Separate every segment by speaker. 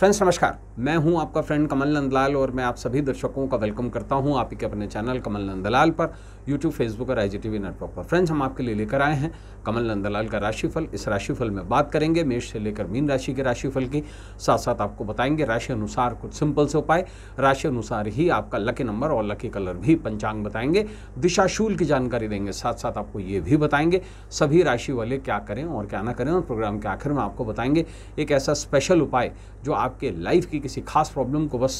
Speaker 1: friends नमस्कार मैं हूं आपका फ्रेंड कमल नंदलाल और मैं आप सभी दर्शकों का वेलकम करता हूं आपके अपने चैनल कमल नंदलाल पर यूट्यूब फेसबुक और आई नेटवर्क पर फ्रेंड्स हम आपके लिए लेकर आए हैं कमल नंदलाल का राशिफल इस राशिफल में बात करेंगे मेष से लेकर मीन राशि के राशिफल की साथ साथ आपको बताएंगे राशि अनुसार कुछ सिंपल से उपाय राशि अनुसार ही आपका लकी नंबर और लकी कलर भी पंचांग बताएंगे दिशाशूल की जानकारी देंगे साथ साथ आपको ये भी बताएंगे सभी राशि वाले क्या करें और क्या ना करें और प्रोग्राम के आखिर में आपको बताएंगे एक ऐसा स्पेशल उपाय जो आपके लाइफ की की किसी खास प्रॉब्लम को बस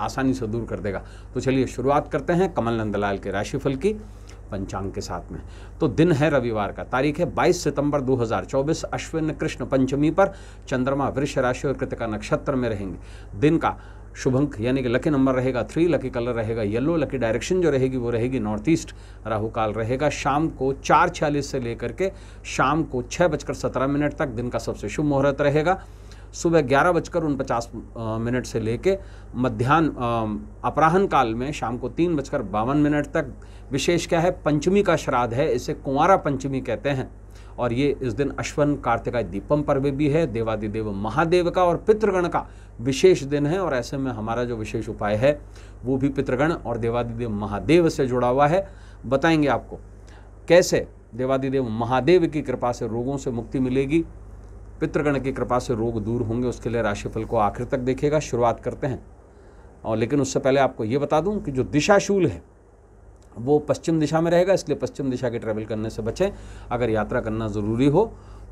Speaker 1: आसानी से दूर कर देगा तो चलिए शुरुआत करते हैं कमल नंदलाल के राशिफल की पंचांग के साथ में तो दिन है रविवार का तारीख है 22 सितंबर 2024 अश्विन कृष्ण पंचमी पर चंद्रमा वृक्ष राशि और कृतिका नक्षत्र में रहेंगे दिन का शुभंक यानी कि लकी नंबर रहेगा थ्री लकी कलर रहेगा येलो लकी डायरेक्शन जो रहेगी वो रहेगी नॉर्थ ईस्ट राहु काल रहेगा शाम को चार छियालीस से लेकर के शाम को छः बजकर सत्रह मिनट तक दिन का सबसे शुभ मुहूर्त रहेगा सुबह ग्यारह बजकर उन पचास मिनट से लेके मध्यान्ह अपराहन काल में शाम को तीन बजकर बावन मिनट तक विशेष क्या है पंचमी का श्राद्ध है इसे कुंवारा पंचमी कहते हैं और ये इस दिन अश्वन कार्तिकाय दीपम पर्व भी है देवादिदेव महादेव का और पितृगण का विशेष दिन है और ऐसे में हमारा जो विशेष उपाय है वो भी पितृगण और देवादिदेव महादेव से जुड़ा हुआ है बताएंगे आपको कैसे देवादिदेव महादेव की कृपा से रोगों से मुक्ति मिलेगी पितृगण की कृपा से रोग दूर होंगे उसके लिए राशिफल को आखिर तक देखेगा शुरुआत करते हैं और लेकिन उससे पहले आपको ये बता दूं कि जो दिशाशूल है वो पश्चिम दिशा में रहेगा इसलिए पश्चिम दिशा के ट्रैवल करने से बचें अगर यात्रा करना ज़रूरी हो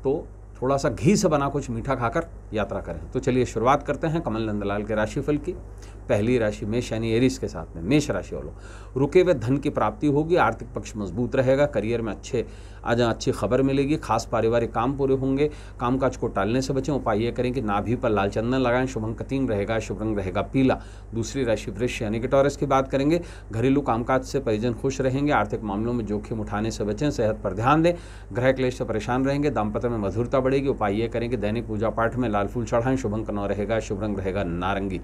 Speaker 1: तो थोड़ा सा घी से बना कुछ मीठा खाकर यात्रा करें तो चलिए शुरुआत करते हैं कमल नंदलाल के राशिफल की पहली राशि मेष यानी एरिस के साथ में मेष राशि वालों रुके हुए धन की प्राप्ति होगी आर्थिक पक्ष मजबूत रहेगा करियर में अच्छे आज अच्छी खबर मिलेगी खास पारिवारिक काम पूरे होंगे कामकाज को टालने से बचें उपाय ये करें कि नाभि पर लाल चंदन लगाएं शुभंग कतिम रहेगा शुभ रंग रहेगा पीला दूसरी राशि वृक्ष यानी कि टॉरस की बात करेंगे घरेलू कामकाज से परिजन खुश रहेंगे आर्थिक मामलों में जोखिम उठाने से बचें सेहत पर ध्यान दें ग्रह क्लेश से परेशान रहेंगे दाम्पत्य में मधुरता बढ़ेगी उपाय ये करें कि दैनिक पूजा पाठ में लाल फूल चढ़ाएं शुभ अंक नौ रहेगा शुभ रंग रहेगा नारंगी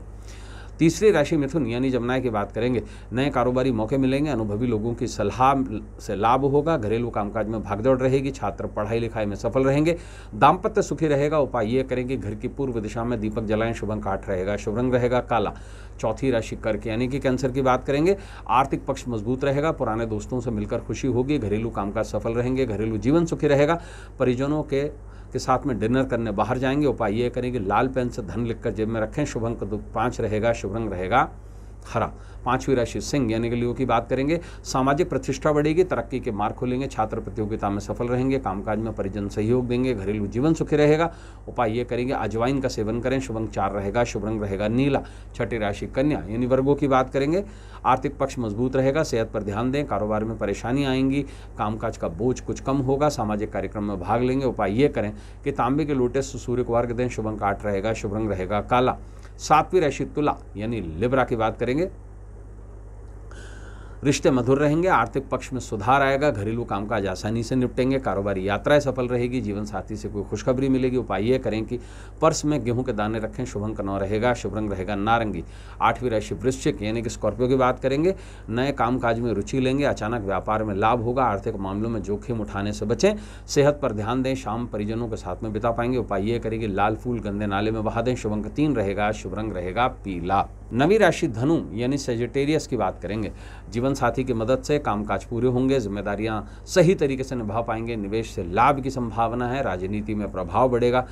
Speaker 1: तीसरी राशि मिथुन यानी जमुना की बात करेंगे नए कारोबारी मौके मिलेंगे अनुभवी लोगों की सलाह से लाभ होगा घरेलू कामकाज में भागदौड़ रहेगी छात्र पढ़ाई लिखाई में सफल रहेंगे दाम्पत्य सुखी रहेगा उपाय ये करेंगे घर की पूर्व दिशा में दीपक जलाएं शुभ अंक आठ रहेगा शुभ रंग रहेगा काला चौथी राशि कर्क यानी कि कैंसर की बात करेंगे आर्थिक पक्ष मजबूत रहेगा पुराने दोस्तों से मिलकर खुशी होगी घरेलू कामकाज सफल रहेंगे घरेलू जीवन सुखी रहेगा परिजनों के के साथ में डिनर करने बाहर जाएंगे उपाय ये करेंगे लाल पेन से धन लिखकर जेब में रखें शुभंक पाँच रहेगा शुभ रंग रहेगा हरा पांचवी राशि सिंह यानी कि लियो की बात करेंगे सामाजिक प्रतिष्ठा बढ़ेगी तरक्की के मार्ग खुलेंगे छात्र प्रतियोगिता में सफल रहेंगे कामकाज में परिजन सहयोग देंगे घरेलू जीवन सुखी रहेगा उपाय ये करेंगे अजवाइन का सेवन करें शुभ अंक चार रहेगा शुभ रंग रहेगा नीला छठी राशि कन्या यानी वर्गों की बात करेंगे आर्थिक पक्ष मजबूत रहेगा सेहत पर ध्यान दें कारोबार में परेशानी आएंगी कामकाज का बोझ कुछ कम होगा सामाजिक कार्यक्रम में भाग लेंगे उपाय ये करें कि तांबे के लोटे सूर्य को वर्ग दें शुभ अंक आठ रहेगा शुभ रंग रहेगा काला सातवीं राशि तुला यानी लिब्रा की बात करेंगे रिश्ते मधुर रहेंगे आर्थिक पक्ष में सुधार आएगा घरेलू कामकाज आसानी से निपटेंगे कारोबारी यात्राएं सफल रहेगी जीवन साथी से कोई खुशखबरी मिलेगी उपाय ये करें कि पर्स में गेहूं के दाने रखें शुभ अंक नौ रहेगा शुभ रंग रहेगा नारंगी आठवीं राशि वृश्चिक यानी कि स्कॉर्पियो की बात करेंगे नए कामकाज में रुचि लेंगे अचानक व्यापार में लाभ होगा आर्थिक मामलों में जोखिम उठाने से बचें सेहत पर ध्यान दें शाम परिजनों के साथ में बिता पाएंगे उपाय ये करेंगे लाल फूल गंदे नाले में बहा दें शुभ अंक तीन रहेगा शुभ रंग रहेगा पीला नवी राशि धनु यानी सेजिटेरियस की बात करेंगे जीवन जीवन साथी की मदद से कामकाज पूरे होंगे जिम्मेदारियां सही तरीके से निभा पाएंगे निवेश से लाभ की संभावना है राजनीति में प्रभाव बढ़ेगा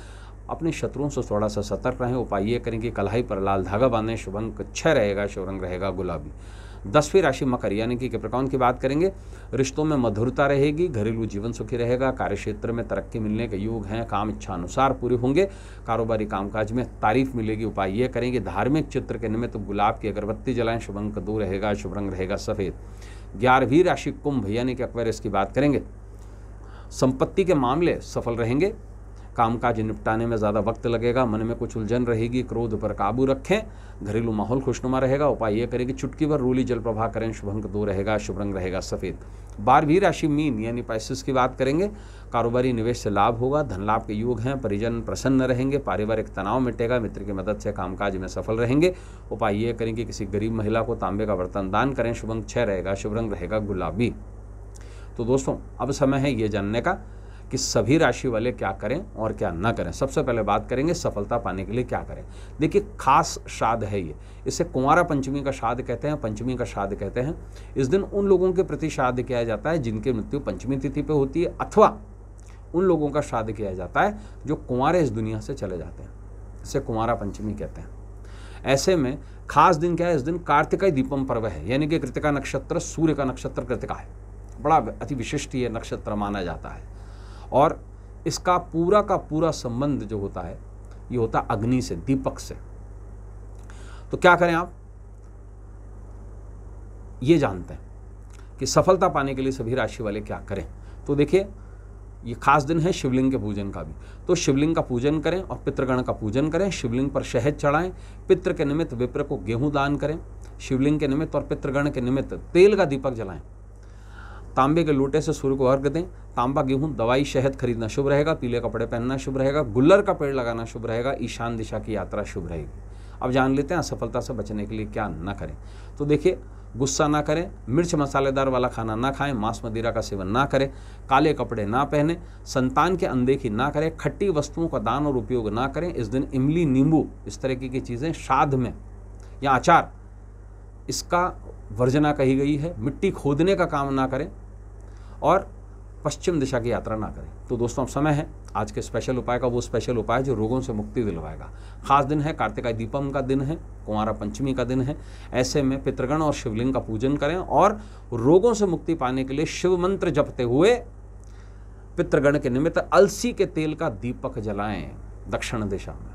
Speaker 1: अपने शत्रुओं से थोड़ा सा सतर्क रहें उपाय ये करें कि कलाई पर लाल धागा बांधें शुभ अंक रहेगा शिवरंग रहेगा गुलाबी दसवीं राशि मकर यानी कि कैप्रिकॉन की बात करेंगे रिश्तों में मधुरता रहेगी घरेलू जीवन सुखी रहेगा कार्य क्षेत्र में तरक्की मिलने के योग हैं काम इच्छा अनुसार पूरे होंगे कारोबारी कामकाज में तारीफ मिलेगी उपाय ये करेंगे धार्मिक चित्र के निमित्त गुलाब की अगरबत्ती जलाएं शुभ अंक दो रहेगा शुभ रंग रहेगा सफ़ेद ग्यारहवीं राशि कुंभ यानी कि अकबर की बात करेंगे संपत्ति के मामले सफल रहेंगे काम काज निपटाने में ज़्यादा वक्त लगेगा मन में कुछ उलझन रहेगी क्रोध पर काबू रखें घरेलू माहौल खुशनुमा रहेगा उपाय ये करें कि चुटकी पर रूली जल प्रभाव करें शुभ अंक दो रहेगा शुभ रंग रहेगा सफ़ेद बारहवीं राशि मीन यानी पैसेस की बात करेंगे कारोबारी निवेश से लाभ होगा धन लाभ के योग हैं परिजन प्रसन्न रहेंगे पारिवारिक तनाव मिटेगा मित्र की मदद से कामकाज में सफल रहेंगे उपाय ये करें कि किसी गरीब महिला को तांबे का बर्तन दान करें शुभ अंक छः रहेगा शुभ रंग रहेगा गुलाबी तो दोस्तों अब समय है ये जानने का कि सभी राशि वाले क्या करें और क्या ना करें सबसे पहले बात करेंगे सफलता पाने के लिए क्या करें देखिए खास श्राद्ध है ये इसे कुंवारा पंचमी का श्राद्ध कहते हैं पंचमी का श्राद्ध कहते हैं इस दिन उन लोगों के प्रति श्राद्ध किया जाता है जिनकी मृत्यु पंचमी तिथि पर होती है अथवा उन लोगों का श्राद्ध किया जाता है जो कुंवारे इस दुनिया से चले जाते हैं इसे कुंवारा पंचमी कहते हैं ऐसे में खास दिन क्या है इस दिन कार्तिकाय दीपम पर्व है यानी कि कृतिका नक्षत्र सूर्य का नक्षत्र कृतिका है बड़ा अति विशिष्ट ये नक्षत्र माना जाता है और इसका पूरा का पूरा संबंध जो होता है ये होता अग्नि से दीपक से तो क्या करें आप ये जानते हैं कि सफलता पाने के लिए सभी राशि वाले क्या करें तो देखिए ये खास दिन है शिवलिंग के पूजन का भी तो शिवलिंग का पूजन करें और पितृगण का पूजन करें शिवलिंग पर शहद चढ़ाएं पितृ के निमित्त विप्र को गेहूं दान करें शिवलिंग के निमित्त और पितृगण के निमित्त तेल का दीपक जलाएं तांबे के लोटे से सूर्य को अर्घ दें तांबा गेहूं दवाई शहद खरीदना शुभ रहेगा पीले कपड़े पहनना शुभ रहेगा गुल्लर का पेड़ लगाना शुभ रहेगा ईशान दिशा की यात्रा शुभ रहेगी अब जान लेते हैं असफलता से बचने के लिए क्या ना करें तो देखिए गुस्सा ना करें मिर्च मसालेदार वाला खाना ना खाएं मांस मदिरा का सेवन ना करें काले कपड़े ना पहने संतान के अनदेखी ना करें खट्टी वस्तुओं का दान और उपयोग ना करें इस दिन इमली नींबू इस तरीके की चीज़ें श्राद्ध में या अचार इसका वर्जना कही गई है मिट्टी खोदने का काम ना करें और पश्चिम दिशा की यात्रा ना करें तो दोस्तों अब समय है आज के स्पेशल उपाय का वो स्पेशल उपाय जो रोगों से मुक्ति दिलवाएगा खास दिन है कार्तिकाय दीपम का दिन है कुंवारा पंचमी का दिन है ऐसे में पितृगण और शिवलिंग का पूजन करें और रोगों से मुक्ति पाने के लिए शिव मंत्र जपते हुए पितृगण के निमित्त अलसी के तेल का दीपक जलाएं दक्षिण दिशा में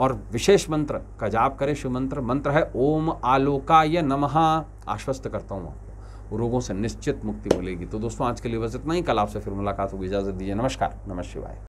Speaker 1: और विशेष मंत्र का जाप करें शिव मंत्र मंत्र है ओम आलोकाय नमः आश्वस्त करता हूँ आपको रोगों से निश्चित मुक्ति मिलेगी तो दोस्तों आज के लिए बस इतना ही कल आपसे फिर मुलाकात होगी इजाजत दीजिए नमस्कार नमस्कार